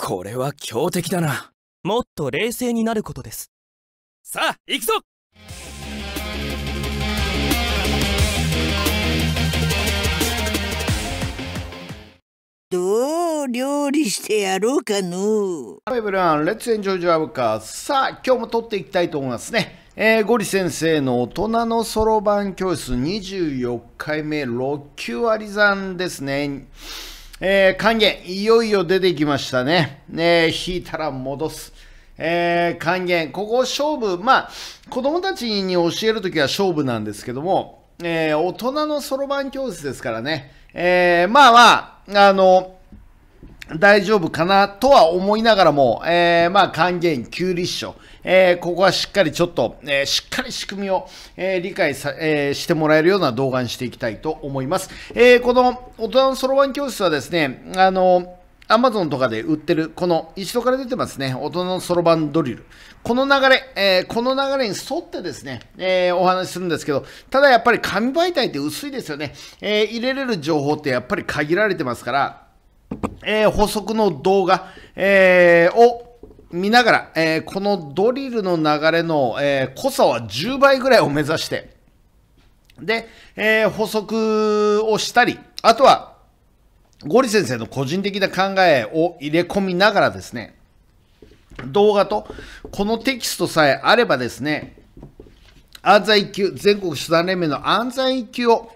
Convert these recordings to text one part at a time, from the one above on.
これは強敵だなもっと冷静になることですさあ行くぞどう料理してやろうかのハイブランレッツエンジョイジャブカさあ今日も撮っていきたいと思いますねえー、ゴリ先生の大人のそろばん教室24回目6級割り算ですねえー、還元、いよいよ出てきましたね。ね引いたら戻す。えー、還元、ここ勝負、まあ、子供たちに教えるときは勝負なんですけども、えー、大人のそろばん教室ですからね、えー、まあまあ、あの、大丈夫かなとは思いながらも、えー、まあ還元、急立勝。えー、ここはしっかりちょっと、えー、しっかり仕組みを、えー、理解さ、えしてもらえるような動画にしていきたいと思います。えこの大人のそろばん教室はですね、あの、アマゾンとかで売ってる、この一度から出てますね、大人のそろばんドリル。この流れ、えー、この流れに沿ってですね、えー、お話しするんですけど、ただやっぱり紙媒体って薄いですよね。えー、入れれる情報ってやっぱり限られてますから、え補足の動画、えを見ながら、えー、このドリルの流れの、えー、濃さは10倍ぐらいを目指して、で、えー、補足をしたり、あとは、ゴリ先生の個人的な考えを入れ込みながらですね、動画と、このテキストさえあればですね、安全一級、全国手段連盟の安全一級を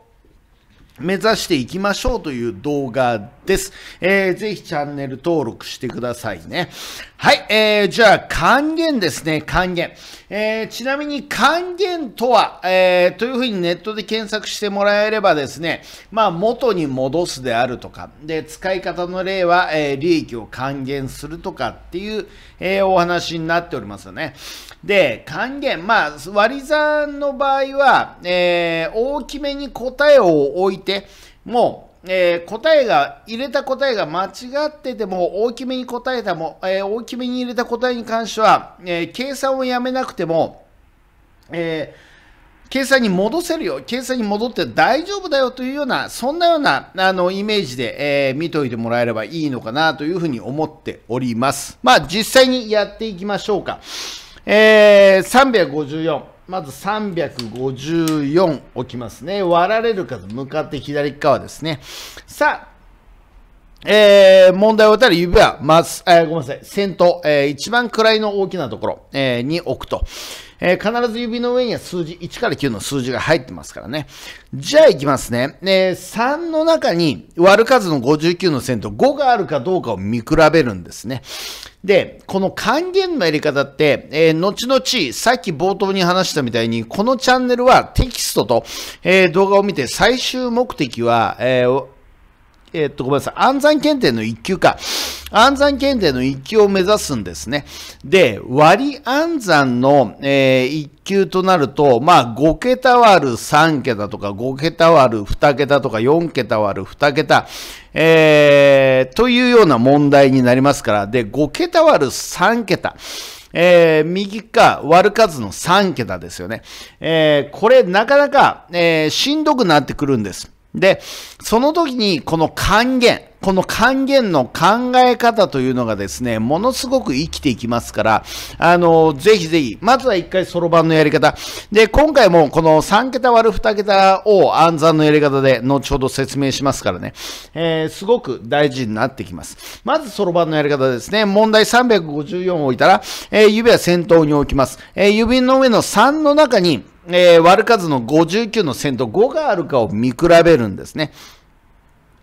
目指していきましょうという動画です。えー、ぜひチャンネル登録してくださいね。はい、えー、じゃあ、還元ですね、還元。えー、ちなみに還元とは、えー、というふうにネットで検索してもらえればですね、まあ、元に戻すであるとか、で、使い方の例は、えー、利益を還元するとかっていう、えー、お話になっておりますよね。で、還元、まあ、割り算の場合は、えー、大きめに答えを置いて、もう、えー、答えが、入れた答えが間違ってても、大きめに答えたも、えー、大きめに入れた答えに関しては、えー、計算をやめなくても、え計算に戻せるよ、計算に戻って大丈夫だよというような、そんなようなあのイメージで、えー、見といてもらえればいいのかなというふうに思っております。まあ実際にやっていきましょうか。えー、354。まず354置きますね。割られる数、向かって左側ですね。さあ、えー、問題を終えたら指は、まず、えー、ごめんなさい、先頭、えー、一番位の大きなところ、えー、に置くと。えー、必ず指の上には数字、1から9の数字が入ってますからね。じゃあ行きますね。えー、3の中に割る数の59の線と5があるかどうかを見比べるんですね。で、この還元のやり方って、えー、後々、さっき冒頭に話したみたいに、このチャンネルはテキストと、えー、動画を見て最終目的は、えー、えっと、ごめんなさい。暗算検定の1級か。暗算検定の1級を目指すんですね。で、割り暗算の、えー、1級となると、まあ、5桁割る3桁とか、5桁割る2桁とか、4桁割る2桁、えー、というような問題になりますから、で、5桁割る3桁。えー、右か割る数の3桁ですよね。えー、これなかなか、えー、しんどくなってくるんです。で、その時にこの還元、この還元の考え方というのがですね、ものすごく生きていきますから、あの、ぜひぜひ、まずは一回そろばんのやり方。で、今回もこの3桁割る2桁を暗算のやり方で後ほど説明しますからね、えー、すごく大事になってきます。まずそろばんのやり方ですね、問題354を置いたら、えー、指は先頭に置きます。えー、指の上の3の中に、えー、割る数の59の線と5があるかを見比べるんですね。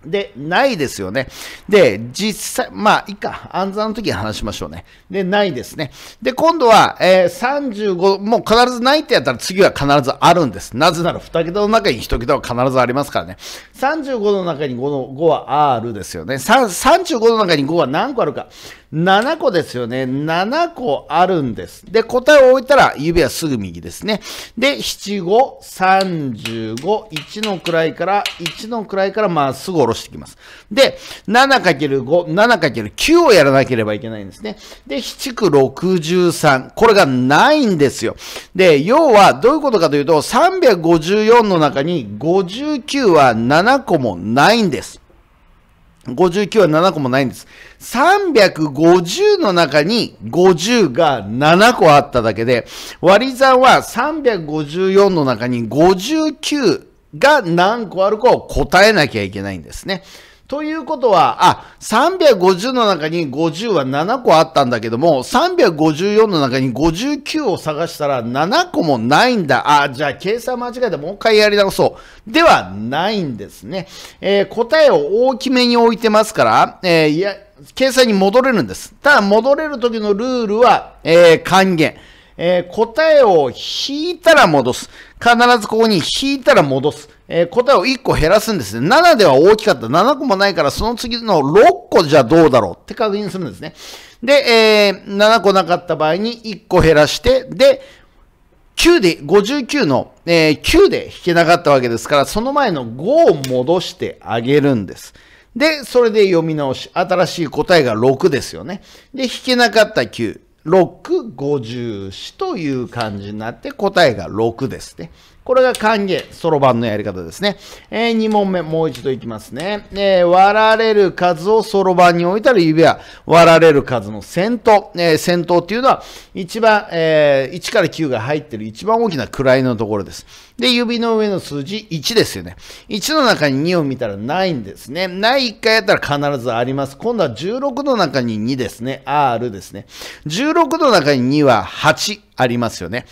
で、ないですよね。で、実際、まあ、いいか。暗算の時に話しましょうね。で、ないですね。で、今度は、えー、35、もう必ずないってやったら次は必ずあるんです。なぜなら2桁の中に1桁は必ずありますからね。35の中に5の5は R ですよね。35の中に5は何個あるか。7個ですよね。7個あるんです。で、答えを置いたら、指はすぐ右ですね。で、七五、三十五、1の位から、1の位からまっすぐ下ろしてきます。で、7×5、7×9 をやらなければいけないんですね。で、七九63。これがないんですよ。で、要は、どういうことかというと、354の中に59は7個もないんです。59は7個もないんです。350の中に50が7個あっただけで、割り算は354の中に59が何個あるかを答えなきゃいけないんですね。ということは、あ、350の中に50は7個あったんだけども、354の中に59を探したら7個もないんだ。あ、じゃあ計算間違えてもう一回やり直そう。ではないんですね。えー、答えを大きめに置いてますから、えー、いや、計算に戻れるんです。ただ戻れる時のルールは、えー、還元。えー、答えを引いたら戻す。必ずここに引いたら戻す。えー、答えを1個減らすんですね。7では大きかった。7個もないから、その次の6個じゃどうだろうって確認するんですね。で、えー、7個なかった場合に1個減らして、で、9で、59の、えー、9で引けなかったわけですから、その前の5を戻してあげるんです。で、それで読み直し、新しい答えが6ですよね。で、引けなかった9。6、54という感じになって、答えが6ですね。これが歓迎、そろばんのやり方ですね。えー、2問目、もう一度いきますね。えー、割られる数をそろばんに置いたら指は割られる数の先頭。えー、先頭っていうのは、一番、えー、1から9が入ってる一番大きな位のところです。で、指の上の数字1ですよね。1の中に2を見たらないんですね。ない1回やったら必ずあります。今度は16の中に2ですね。R ですね。16の中に2は8ありますよね。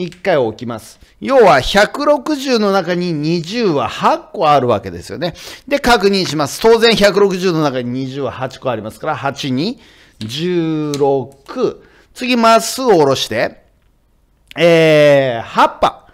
一回置きます。要は160の中に20は8個あるわけですよね。で、確認します。当然160の中に20は8個ありますから、8に16。次、まっすぐ下ろして、えー、葉っぱ。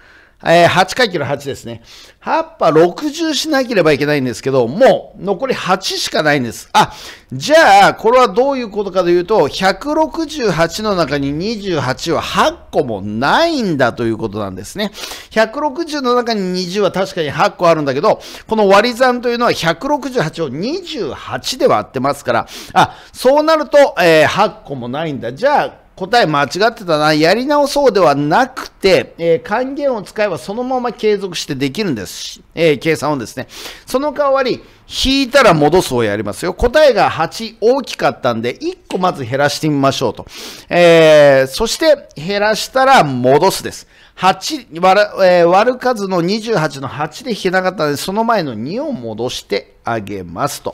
えー、8回8ですね。8波60しなければいけないんですけど、もう残り8しかないんです。あ、じゃあ、これはどういうことかというと、168の中に28は8個もないんだということなんですね。160の中に20は確かに8個あるんだけど、この割り算というのは168を28で割ってますから、あ、そうなると、えー、8個もないんだ。じゃあ、答え間違ってたな。やり直そうではなくて、えー、還元を使えばそのまま継続してできるんです。えー、計算をですね。その代わり、引いたら戻すをやりますよ。答えが8大きかったんで、1個まず減らしてみましょうと。えー、そして減らしたら戻すです。8割、えー、割る数の28の8で引けなかったので、その前の2を戻してあげますと。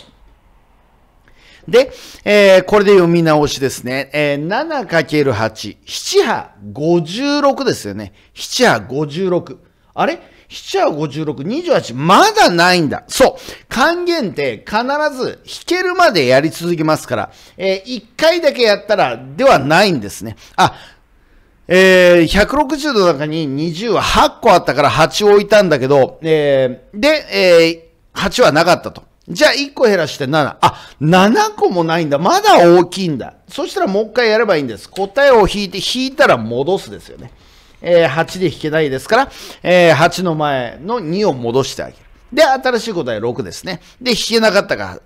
で、えー、これで読み直しですね。えー、7×8、7波56ですよね。7波56。あれ ?7 波56、28、まだないんだ。そう。還元って必ず弾けるまでやり続けますから、えー、1回だけやったらではないんですね。あ、えー、160度の中に20は8個あったから8を置いたんだけど、えー、で、えー、8はなかったと。じゃあ1個減らして7。あ、7個もないんだ。まだ大きいんだ。そしたらもう一回やればいいんです。答えを引いて、引いたら戻すですよね。えー、8で引けないですから、えー、8の前の2を戻してあげる。で、新しい答え6ですね。で、引けなかったが、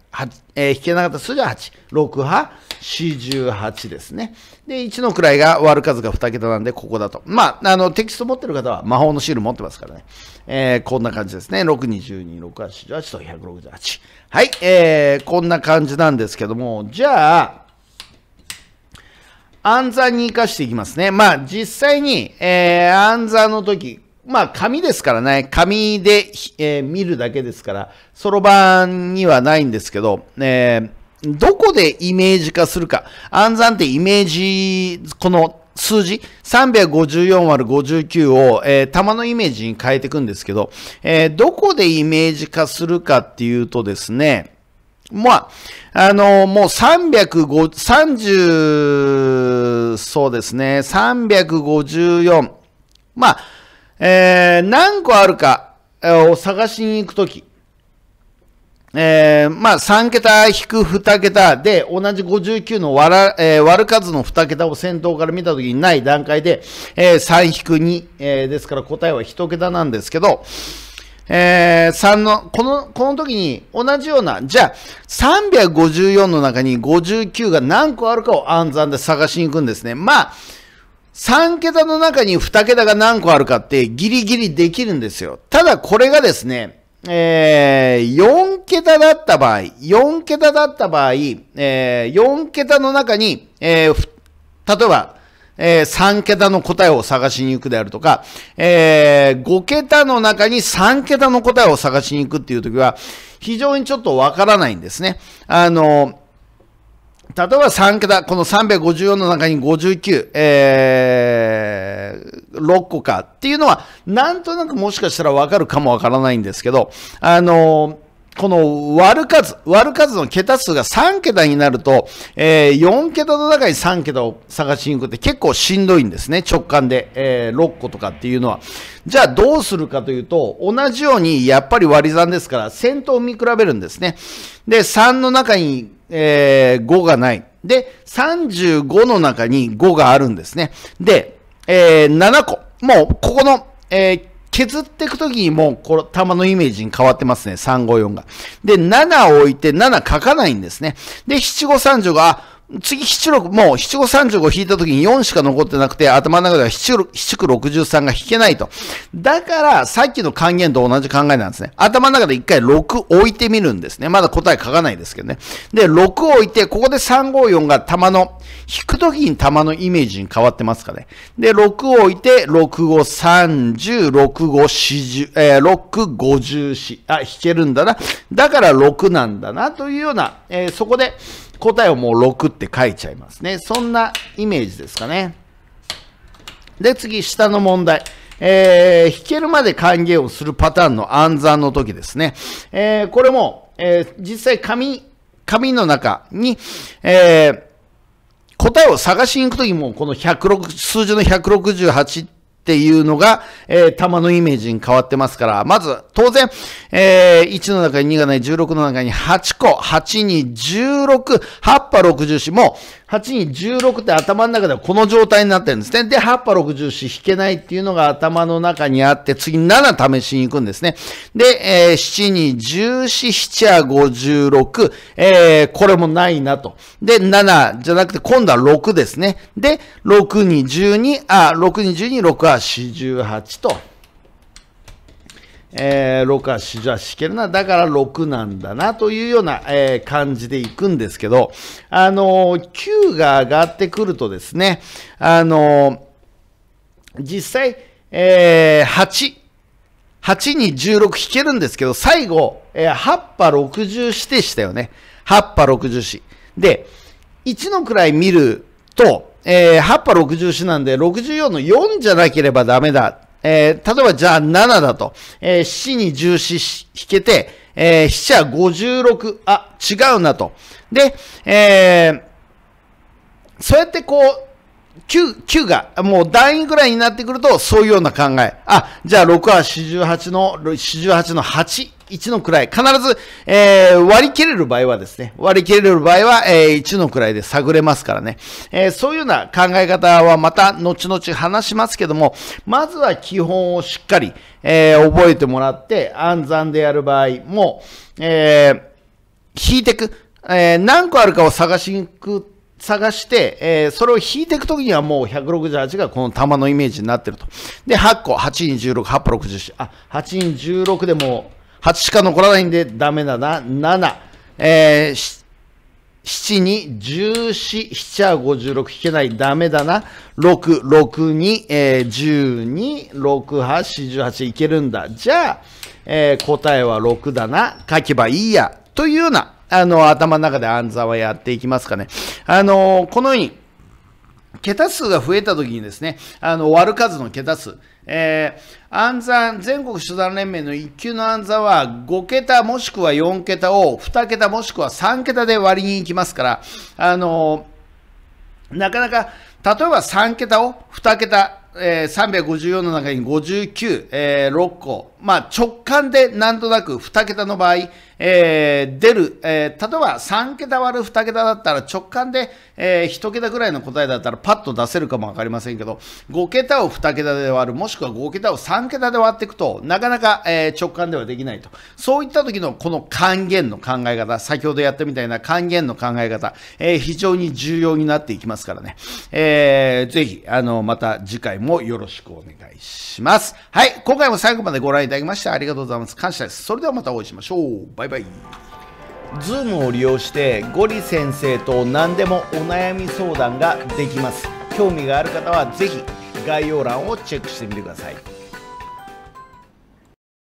えー、引けなかった数字は8。6波、48ですね。で、1の位が割る数が2桁なんで、ここだと。まあ、あの、テキスト持ってる方は魔法のシール持ってますからね。えー、こんな感じですね。6、22、6は48と168。はい、えー、こんな感じなんですけども、じゃあ、暗算に生かしていきますね。まあ、実際に、えー、暗算の時、まあ紙ですからね、紙で、えー、見るだけですから、そろばんにはないんですけど、えー、どこでイメージ化するか。暗算ってイメージ、この数字、354÷59 を、えー、玉のイメージに変えていくんですけど、えー、どこでイメージ化するかっていうとですね、まあ、あのー、もう3 5 30、そうですね、354、まあ、えー、何個あるかを探しに行くとき、えー、まあ、3桁引く2桁で、同じ59の割ら、えー、割る数の2桁を先頭から見たときにない段階で、えー、3引く2、えですから答えは1桁なんですけど、えー、3の、この、この時に同じような、じゃあ、354の中に59が何個あるかを暗算で探しに行くんですね。まあ、3桁の中に2桁が何個あるかってギリギリできるんですよ。ただこれがですね、えー、4桁だった場合、4桁だった場合、えー、4桁の中に、えー、例えば、えー、3桁の答えを探しに行くであるとか、えー、5桁の中に3桁の答えを探しに行くっていうときは、非常にちょっとわからないんですね。あの、例えば3桁、この354の中に59、えー、6個かっていうのは、なんとなくもしかしたらわかるかもわからないんですけど、あのー、この割る数、割る数の桁数が3桁になると、えー、4桁の中に3桁を探しに行くって結構しんどいんですね、直感で。えー、6個とかっていうのは。じゃあどうするかというと、同じようにやっぱり割り算ですから、先頭を見比べるんですね。で、3の中にえー、5がない。で、35の中に5があるんですね。で、えー、7個。もう、ここの、えー、削っていくときにもう、この玉のイメージに変わってますね。354が。で、7を置いて7書かないんですね。で、7、5、30が、次、七六、もう七五三十五引いた時に四しか残ってなくて、頭の中では七六、九六十三が引けないと。だから、さっきの還元と同じ考えなんですね。頭の中で一回六置いてみるんですね。まだ答え書かないですけどね。で、六置いて、ここで三五四が玉の、引く時に玉のイメージに変わってますかね。で、六置いて、六五三十、六五四十、えー、五十四。あ、引けるんだな。だから六なんだな、というような、えー、そこで、答えをもう6って書いちゃいますね。そんなイメージですかね。で、次、下の問題。えー、弾けるまで歓迎をするパターンの暗算の時ですね。えー、これも、えー、実際紙、紙の中に、えー、答えを探しに行くときも、この106、数字の168っていうのが、えー、玉のイメージに変わってますから、まず、当然、えー、1の中に2がない、16の中に8個、8に16、8波64もう、8に16って頭の中ではこの状態になってるんですね。で、8波64引けないっていうのが頭の中にあって、次7試しに行くんですね。で、えー、7に14、7は56、えー、これもないなと。で、7じゃなくて今度は6ですね。で、6に12、あ、6に12、6は48と。えー、6は4じゃしけるな、だから6なんだな、というような、えー、感じでいくんですけど、あのー、9が上がってくるとですね、あのー、実際、えー、8、8に16弾けるんですけど、最後、えー、8波60指したよね。8波60し。で、1の位見ると、えー、8波60なんで、64の4じゃなければダメだえー、例えばじゃあ7だと、えー、死に重視引けて、えー、死者56、あ、違うなと。で、えー、そうやってこう、9、9が、もう段位ぐらいになってくると、そういうような考え。あ、じゃあ6は48の、48の8、1の位。必ず、えー、割り切れる場合はですね、割り切れる場合は、えー、1の位で探れますからね。えー、そういうような考え方はまた後々話しますけども、まずは基本をしっかり、えー、覚えてもらって、暗算でやる場合も、えー、引いてく。えー、何個あるかを探しに行く探して、えー、それを引いていくときにはもう168がこの玉のイメージになってると。で、8個、8に16、8個60、あ、8に16でも8しか残らないんでダメだな、7、えー、7に14、7は56引けない、ダメだな、6、6に、えー、12、6、8、48いけるんだ。じゃあ、えー、答えは6だな、書けばいいや、というようなあの、頭の中で暗算はやっていきますかね。あの、このように、桁数が増えた時にですね、あの、割る数の桁数。えー、暗算、全国初段連盟の1級の暗算は5桁もしくは4桁を2桁もしくは3桁で割りに行きますから、あの、なかなか、例えば3桁を2桁、えー、354の中に59、えー、6個、まあ、直感でなんとなく2桁の場合、えー、出る、えー、例えば3桁割る2桁だったら直感で、えー、1桁ぐらいの答えだったらパッと出せるかも分かりませんけど5桁を2桁で割るもしくは5桁を3桁で割っていくとなかなか、え直感ではできないとそういった時のこの還元の考え方先ほどやったみたいな還元の考え方、え非常に重要になっていきますからね、えー、ぜひあのまた次回もよろしくお願いしますはい今回も最後までご覧いただきだきましてありがとうございます。感謝です。それではまたお会いしましょう。バイバイ。Zoom を利用してゴリ先生と何でもお悩み相談ができます。興味がある方は是非概要欄をチェックしてみてください。